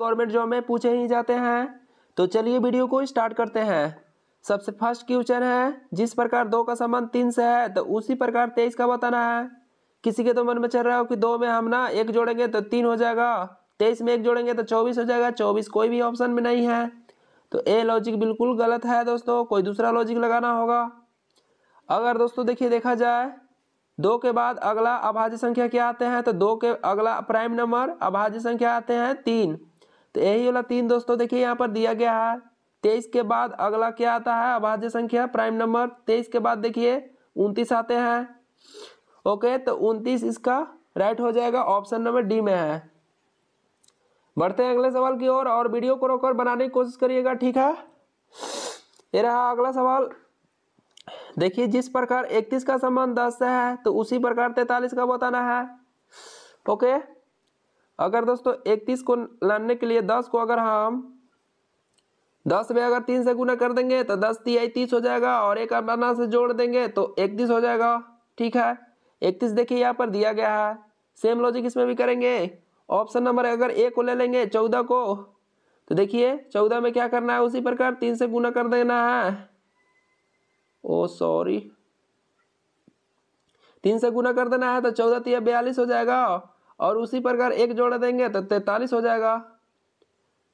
government job में पूछे ही जाते हैं तो चलिए वीडियो को स्टार्ट करते हैं सबसे फर्स्ट क्वेश्चन है जिस प्रकार दो का संबंध तीन से है तो उसी प्रकार तेईस का बताना है किसी के तो मन में चल रहा हो कि दो में हम ना एक जोड़ेंगे तो तीन हो जाएगा तेईस में एक जोड़ेंगे तो चौबीस हो जाएगा चौबीस कोई भी ऑप्शन में नहीं है तो ए लॉजिक बिल्कुल गलत है दोस्तों कोई दूसरा लॉजिक लगाना होगा अगर दोस्तों देखिए देखा जाए दो के बाद अगला अभाज्य संख्या क्या आते हैं तो दो के अगला प्राइम नंबर अभाज्य संख्या आते हैं तीन तो यही वाला तीन दोस्तों देखिए यहाँ पर दिया गया है तेईस के बाद अगला क्या आता है अभाज्य संख्या प्राइम नंबर तेईस के बाद देखिए उनतीस आते हैं ओके तो उनतीस इसका राइट हो जाएगा ऑप्शन नंबर डी में है बढ़ते हैं अगले सवाल की ओर और, और वीडियो को रोककर बनाने की कोशिश करिएगा ठीक है ये रहा अगला सवाल देखिए जिस प्रकार इकतीस का संबंध दस से है तो उसी प्रकार तैतालीस का बताना है ओके अगर दोस्तों इकतीस को लाने के लिए दस को अगर हम दस में अगर तीन से गुना कर देंगे तो दस ती तीस हो जाएगा और एक अनाना से जोड़ देंगे तो इकतीस हो जाएगा ठीक है इकतीस देखिए यहाँ पर दिया गया है सेम लॉजिक इसमें भी करेंगे ऑप्शन नंबर अगर ए को ले लेंगे चौदह को तो देखिए चौदह में क्या करना है उसी प्रकार तीन से गुना कर देना है ओ सॉरी तीन से गुना कर देना है तो चौदह तीन बयालीस हो जाएगा और उसी प्रकार एक जोड़ देंगे तो तैतालीस हो जाएगा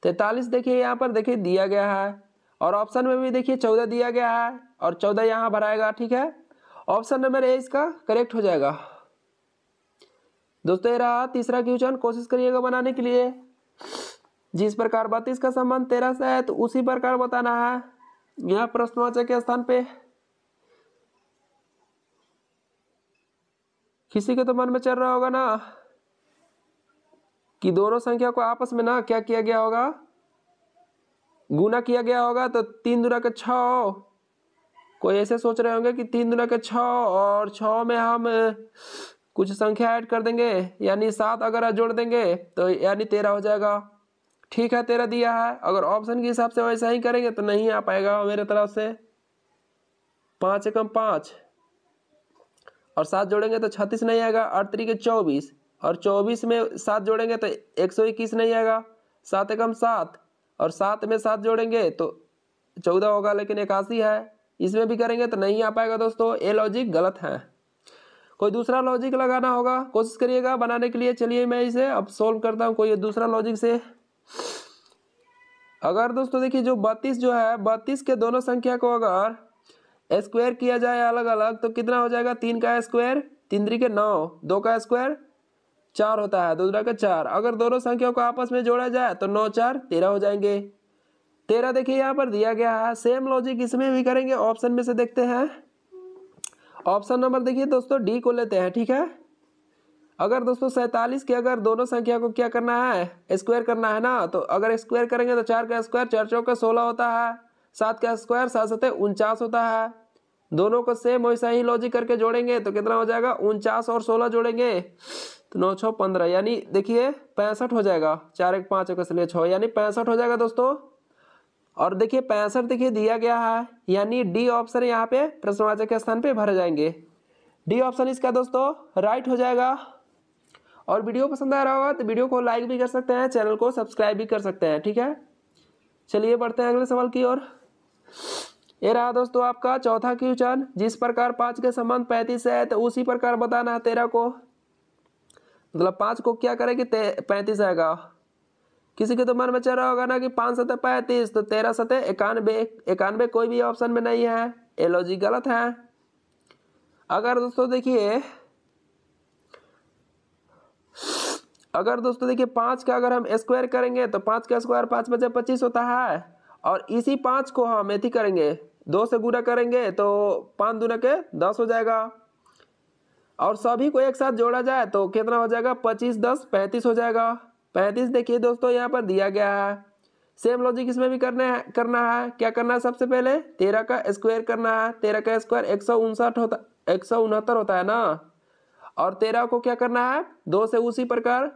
तैतालीस देखिए यहाँ पर देखिए दिया गया है और ऑप्शन में भी देखिए चौदह दिया गया है और चौदह यहाँ भराएगा ठीक है ऑप्शन नंबर ए इसका करेक्ट हो जाएगा दोस्तों ये रहा तीसरा क्वेश्चन कोशिश करिएगा बनाने के लिए जिस प्रकार बत्तीस का संबंध तेरह से है तो उसी प्रकार बताना है यहाँ प्रश्नवाचक के स्थान पे किसी के तो मन में चल रहा होगा ना कि दोनों संख्या को आपस में ना क्या किया गया होगा गुना किया गया होगा तो तीन दुना के छ कोई ऐसे सोच रहे होंगे कि तीन दुना के छ और छ में हम कुछ संख्या ऐड कर देंगे यानी सात अगर जोड़ देंगे तो यानी तेरह हो जाएगा ठीक है तेरह दिया है अगर ऑप्शन के हिसाब से वैसा ही करेंगे तो नहीं आ पाएगा मेरे तरफ से पाँच एकम पाँच और सात जोड़ेंगे तो छत्तीस नहीं आएगा आठ के चौबीस और चौबीस में सात जोड़ेंगे तो एक सौ इक्कीस नहीं आएगा सात एकम सात और सात में सात जोड़ेंगे तो चौदह होगा लेकिन इक्यासी है इसमें भी करेंगे तो नहीं आ पाएगा दोस्तों ये लॉजिक गलत है कोई दूसरा लॉजिक लगाना होगा कोशिश करिएगा बनाने के लिए चलिए मैं इसे अब सोल्व करता हूँ कोई दूसरा लॉजिक से अगर दोस्तों देखिए जो बत्तीस जो है बत्तीस के दोनों संख्या को अगर स्क्वायर किया जाए अलग अलग तो कितना हो जाएगा तीन का स्क्वायर तीन त्री के नौ दो का स्क्वायर चार होता है दूसरा का चार अगर दोनों संख्याओं को आपस में जोड़ा जाए तो नौ चार तेरह हो जाएंगे तेरह देखिए यहाँ पर दिया गया है सेम लॉजिक इसमें भी करेंगे ऑप्शन में से देखते हैं ऑप्शन नंबर देखिए दोस्तों डी को लेते हैं ठीक है अगर दोस्तों सैंतालीस के अगर दोनों संख्या को क्या करना है स्क्वायर करना है ना तो अगर स्क्वायर करेंगे तो चार का स्क्वायर चार चौका सोलह होता है सात का स्क्वायर सात सतह उनचास होता है दोनों को सेम वैसा ही लॉजिक करके जोड़ेंगे तो कितना हो जाएगा उनचास और सोलह जोड़ेंगे तो नौ छः पंद्रह यानी देखिए पैंसठ हो जाएगा चार एक पाँच एक इसलिए छः यानी पैंसठ हो जाएगा दोस्तों और देखिए पैंसठ देखिए दिया गया है यानी डी ऑप्शन यहाँ पे प्रश्नवाचक के स्थान पे भर जाएंगे डी ऑप्शन इसका दोस्तों राइट हो जाएगा और वीडियो पसंद आ रहा होगा तो वीडियो को लाइक भी कर सकते हैं चैनल को सब्सक्राइब भी कर सकते हैं ठीक है चलिए बढ़ते हैं अगले सवाल की ओर ये रहा दोस्तों आपका चौथा क्वेश्चन जिस प्रकार पाँच के संबंध पैंतीस है तो उसी प्रकार बताना है तेरह को मतलब पाँच को क्या करेगी पैंतीस आएगा किसी के तो मन में चल रहा होगा ना कि पाँच सतह पैंतीस तो तेरह सतह इक्यानवे इक्यानवे कोई भी ऑप्शन में नहीं है ये गलत है अगर दोस्तों देखिए अगर दोस्तों देखिए पाँच का अगर हम स्क्वायर करेंगे तो पाँच का स्क्वायर पाँच बजे पच्चीस होता है और इसी पाँच को हम एथी करेंगे दो से गुना करेंगे तो पाँच दुना के दस हो जाएगा और सभी को एक साथ जोड़ा जाए तो कितना हो जाएगा पच्चीस दस पैंतीस हो जाएगा पैंतीस देखिए दोस्तों यहाँ पर दिया गया है सेम लॉजिक इसमें भी करना है करना है क्या करना है सबसे पहले तेरह का स्क्वायर करना है तेरह का स्क्वायर एक सौ उनसठ होता एक सौ उनहत्तर होता है ना और तेरह को क्या करना है दो से उसी प्रकार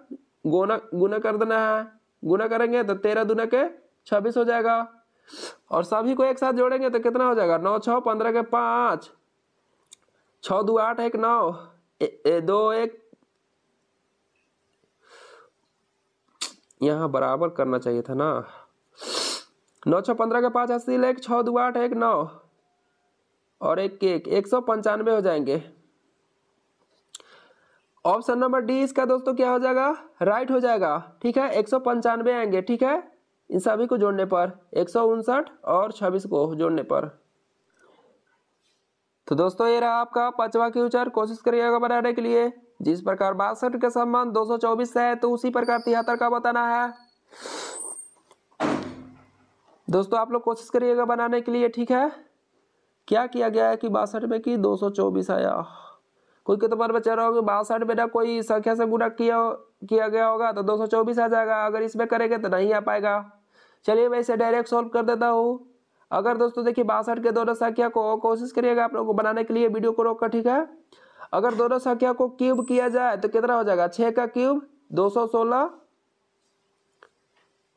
गुना गुना कर देना है गुना करेंगे तो तेरह दुना के छब्बीस हो जाएगा और सभी को एक साथ जोड़ेंगे तो कितना हो जाएगा नौ छः पंद्रह के पाँच छः दो आठ एक नौ ए, ए, दो एक यहाँ बराबर करना चाहिए था ना नौ छः पंद्रह के पाँच अस्सी एक छः दो आठ एक नौ और एक एक एक सौ पंचानवे हो जाएंगे ऑप्शन नंबर डी इसका दोस्तों क्या हो जाएगा राइट हो जाएगा ठीक है एक सौ पंचानवे आएंगे ठीक है इन सभी को जोड़ने पर एक और छब्बीस को जोड़ने पर तो दोस्तों ये रहा आपका पांचवा की उच्चार कोशिश करिएगा बनाने के लिए जिस प्रकार बासठ का सम्मान 224 है तो उसी प्रकार तिहत्तर का बताना है दोस्तों आप लोग कोशिश करिएगा बनाने के लिए ठीक है क्या किया गया है कि बासठ में कि 224 आया कोई के तो पर बचा रहा होगा बासठ में ना कोई संख्या से गुणा किया किया गया होगा तो 224 आ जाएगा अगर इसमें करेंगे तो नहीं आ पाएगा चलिए मैं इसे डायरेक्ट सॉल्व कर देता हूँ अगर दोस्तों देखिए बासठ के दोनों संख्या को कोशिश करिएगा आप लोगों को बनाने के लिए वीडियो को रोक कर ठीक है अगर दोनों संख्या को क्यूब किया जाए तो कितना हो जाएगा छः का क्यूब दो सौ सोलह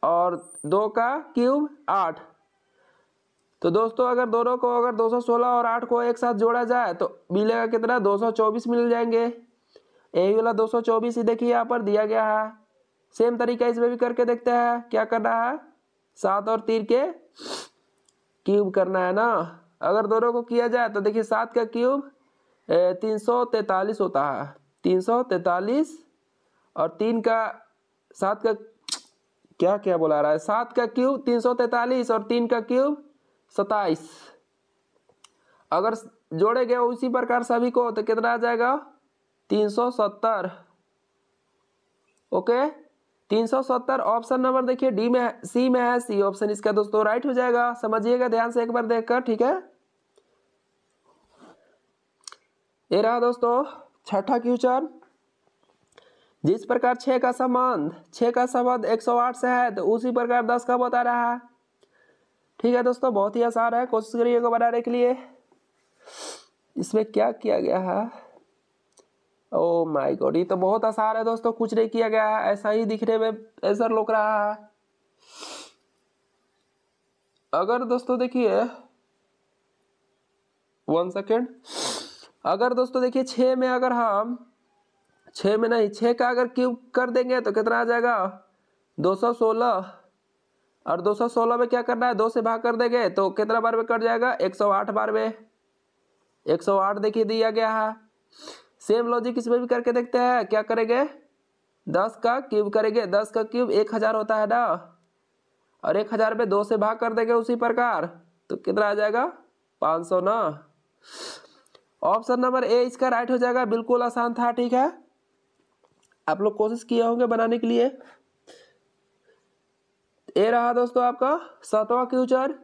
और दो का क्यूब आठ तो दोस्तों अगर दोनों को अगर दो सौ सोलह और आठ को एक साथ जोड़ा जाए तो मिलेगा कितना दो सौ चौबीस मिल जाएंगे यही वाला दो सौ चौबीस ही देखिए यहाँ पर दिया गया है सेम तरीका इसमें भी करके देखते हैं क्या करना है सात और तीन के क्यूब करना है ना अगर दोनों को किया जाए तो देखिए सात का क्यूब तीन सौ तैतालीस होता है तीन सौ तैतालीस और तीन का सात का क्या क्या बोला रहा है सात का क्यूब तीन सौ तैतालीस और तीन का क्यूब सताइस अगर जोड़े गए उसी प्रकार सभी को तो कितना आ जाएगा तीन सौ सत्तर ओके तीन सौ सत्तर ऑप्शन नंबर देखिए डी में सी में है सी ऑप्शन इसका दोस्तों राइट हो जाएगा समझिएगा ध्यान से एक बार देखकर ठीक है ये रहा दोस्तों छठा क्यूचर जिस प्रकार छ का संबंध छ का संबंध 108 से है तो उसी प्रकार 10 का बता रहा है ठीक है दोस्तों बहुत ही आसान है कोशिश करिएगा बनाने के लिए इसमें क्या किया गया है ओ माय गॉड ये तो बहुत आसान है दोस्तों कुछ नहीं किया गया है ऐसा ही दिखने में ऐसा लुक रहा है अगर दोस्तों देखिए वन सेकेंड अगर दोस्तों देखिए छ में अगर हम छ में नहीं छ का अगर क्यूब कर देंगे तो कितना आ जाएगा दो सौ सोलह और दो सौ सोलह में क्या करना है दो से भाग कर देंगे तो कितना बार में कट जाएगा एक सौ आठ बार में एक सौ आठ देखिए दिया गया है सेम लॉजिक इसमें भी करके देखते हैं क्या करेंगे दस का क्यूब करेंगे दस का क्यूब एक हज़ार होता है ना और एक हज़ार में दो से भाग कर देंगे उसी प्रकार तो कितना आ जाएगा पाँच सौ ना ऑप्शन नंबर ए इसका राइट हो जाएगा बिल्कुल आसान था ठीक है आप लोग कोशिश किए होंगे बनाने के लिए ए रहा दोस्तों आपका सातवां क्यूचर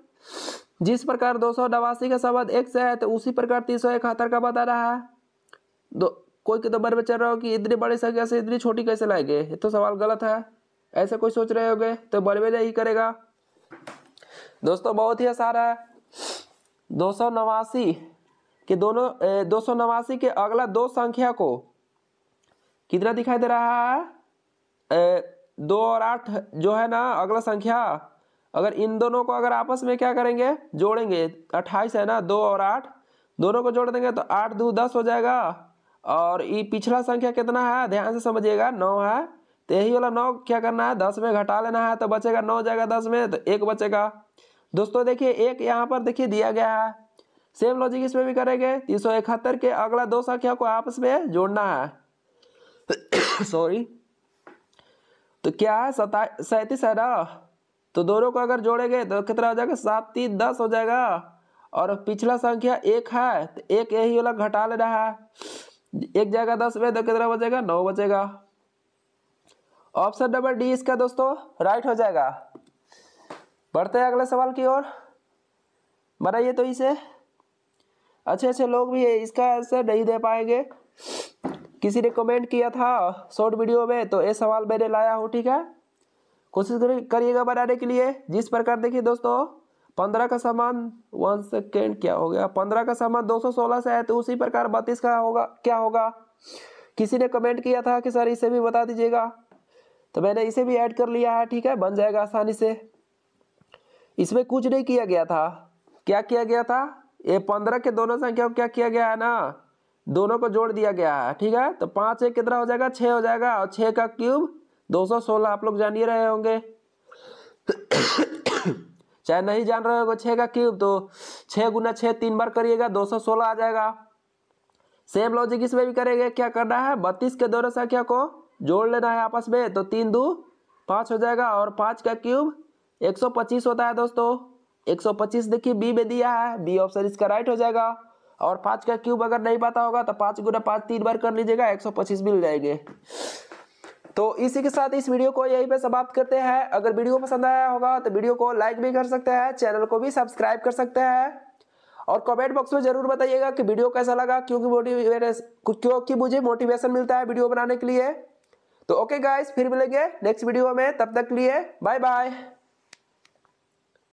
जिस प्रकार दो सौ नवासी का संबंध एक से है तो उसी प्रकार तीन सौ इकहत्तर का बता रहा है दो कोई के तो बार बचा रहा हो कि इतनी बड़ी संख्या से इतनी छोटी कैसे लाए गए ये तो सवाल गलत है ऐसे कोई सोच रहे होगे तो बरबेजा ही करेगा दोस्तों बहुत ही आसान है दो सौ नवासी के दोनों दो सौ नवासी के अगला दो संख्या को कितना दिखाई दे रहा है ए, दो और आठ जो है ना अगला संख्या अगर इन दोनों को अगर आपस में क्या करेंगे जोड़ेंगे अट्ठाईस है ना दो और आठ दोनों को जोड़ देंगे तो आठ दो दस हो जाएगा और ये पिछला संख्या कितना है ध्यान से समझिएगा नौ है तो यही वाला नौ क्या करना है दस में घटा लेना है तो बचेगा नौ जाएगा दस में तो एक बचेगा दोस्तों देखिए एक यहाँ पर देखिए दिया गया है सेम लॉजिक इसमें भी करेंगे तीन सौ इकहत्तर के अगला दो संख्या को आपस में जोड़ना है सॉरी तो क्या है सता सैंतीस है ना तो दोनों को अगर जोड़ेंगे तो कितना हो जाएगा सात तीन दस हो जाएगा और पिछला संख्या एक है तो एक यही वाला घटा लेना है एक जाएगा दस में तो कितना बचेगा नौ बचेगा ऑप्शन नंबर डी इसका दोस्तों राइट हो जाएगा बढ़ते हैं अगले सवाल की ओर बनाइए तो इसे अच्छे अच्छे लोग भी इसका आंसर नहीं दे पाएंगे किसी ने कमेंट किया था शॉर्ट वीडियो में तो ये सवाल मैंने लाया हूँ ठीक है कोशिश करिएगा बनाने के लिए जिस प्रकार देखिए दोस्तों पंद्रह का सामान वन सेकेंड क्या हो गया पंद्रह का सामान दो सौ सोलह से है तो उसी प्रकार बत्तीस का होगा क्या होगा किसी ने कमेंट किया था कि सर इसे भी बता दीजिएगा तो मैंने इसे भी ऐड कर लिया है ठीक है बन जाएगा आसानी से इसमें कुछ नहीं किया गया था क्या किया गया था ये पंद्रह के दोनों संख्याओं क्या किया गया है ना दोनों को जोड़ दिया गया है ठीक है तो पाँच एक कितना हो जाएगा छः हो जाएगा और छः का क्यूब दो सौ सोलह आप लोग जान ही रहे होंगे चाहे नहीं जान रहे हो छः का क्यूब तो छः गुना छः तीन बार करिएगा दो सौ सोलह आ जाएगा सेम लॉजिक इसमें भी करेंगे क्या करना है बत्तीस के दोनों संख्या को जोड़ लेना है आपस में तो तीन दो पाँच हो जाएगा और पाँच का क्यूब एक सौ पच्चीस होता है दोस्तों एक सौ पच्चीस देखिए बी में दिया है बी ऑप्शन इसका राइट हो जाएगा और पाँच का क्यूब अगर नहीं पता होगा तो पाँच गुना पाँच तीन बार कर लीजिएगा एक सौ पच्चीस मिल जाएंगे तो इसी के साथ इस वीडियो को यही पे समाप्त करते हैं अगर वीडियो पसंद आया होगा तो वीडियो को लाइक भी कर सकते हैं चैनल को भी सब्सक्राइब कर सकते हैं और कमेंट बॉक्स में जरूर बताइएगा कि वीडियो कैसा लगा क्योंकि क्योंकि मुझे मोटिवेशन मिलता है वीडियो बनाने के लिए तो ओके गाइस फिर मिलेंगे नेक्स्ट वीडियो में तब तक लिए बाय बाय